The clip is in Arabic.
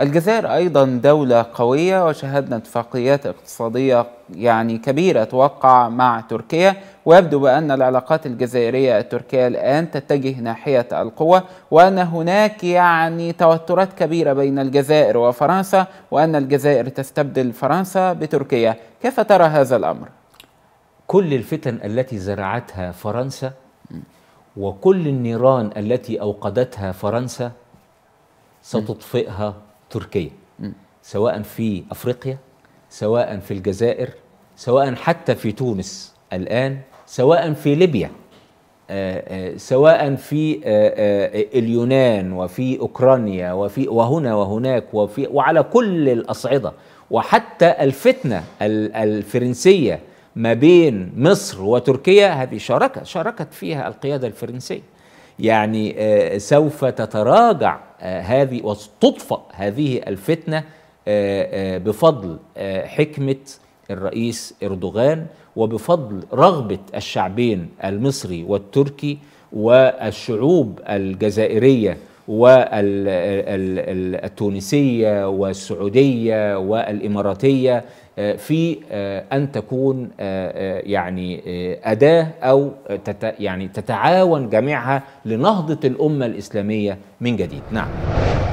الجزائر أيضا دولة قوية وشهدنا اتفاقيات اقتصادية يعني كبيرة توقع مع تركيا ويبدو بأن العلاقات الجزائرية التركية الآن تتجه ناحية القوة وأن هناك يعني توترات كبيرة بين الجزائر وفرنسا وأن الجزائر تستبدل فرنسا بتركيا كيف ترى هذا الأمر؟ كل الفتن التي زرعتها فرنسا وكل النيران التي أوقدتها فرنسا ستطفئها تركيا سواء في افريقيا سواء في الجزائر سواء حتى في تونس الان سواء في ليبيا آه، آه، سواء في آه، اليونان وفي اوكرانيا وفي وهنا وهناك وفي وعلى كل الاصعده وحتى الفتنه الفرنسيه ما بين مصر وتركيا هذه شاركت شاركت فيها القياده الفرنسيه يعني آه، سوف تتراجع آه، هذه وتطفأ هذه الفتنة آه، بفضل حكمة الرئيس إردوغان وبفضل رغبة الشعبين المصري والتركي والشعوب الجزائرية والتونسية والسعودية والإماراتية آه، في آه، ان تكون آه، يعني اداه او يعني تتعاون جميعها لنهضه الامه الاسلاميه من جديد نعم